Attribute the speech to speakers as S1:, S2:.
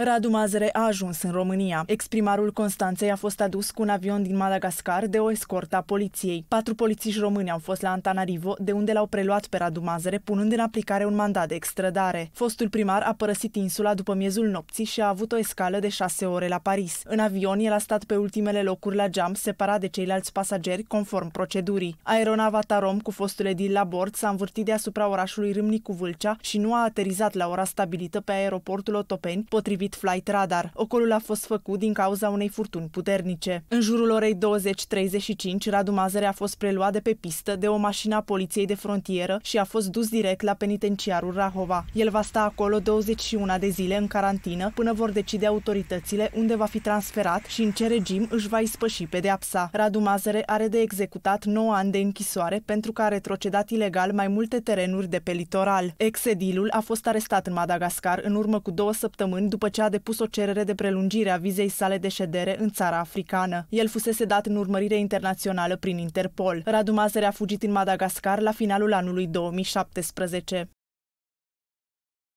S1: Radu Mazăre a ajuns în România. Exprimarul Constanței a fost adus cu un avion din Madagascar de o escortă a poliției. Patru polițiști români au fost la Antanarivo, de unde l-au preluat pe Radu Mazăre, punând în aplicare un mandat de extradare. Fostul primar a părăsit insula după miezul nopții și a avut o escală de șase ore la Paris. În avion, el a stat pe ultimele locuri la geam, separat de ceilalți pasageri, conform procedurii. Aeronava Tarom cu fostul edil la bord s-a învârtit deasupra orașului Râmnicu Vâlcea și nu a aterizat la ora stabilită pe aeroportul Otopeni, potrivit potrivit Flight Radar. Ocolul a fost făcut din cauza unei furtuni puternice. În jurul orei 20.35, Radu Mazăre a fost preluat de pe pistă de o mașină a poliției de frontieră și a fost dus direct la penitenciarul Rahova. El va sta acolo 21 de zile în carantină până vor decide autoritățile unde va fi transferat și în ce regim își va ispăși pedeapsa. Radu Mazăre are de executat 9 ani de închisoare pentru că a retrocedat ilegal mai multe terenuri de pe litoral. Exedilul a fost arestat în Madagascar în urmă cu două săptămâni după ce 2019 a depus o cerere de prelungire a vizei sale de ședere în țara africană. El fusese dat în urmărire internațională prin Interpol. Radu Mazăre a fugit în Madagascar la finalul anului 2017.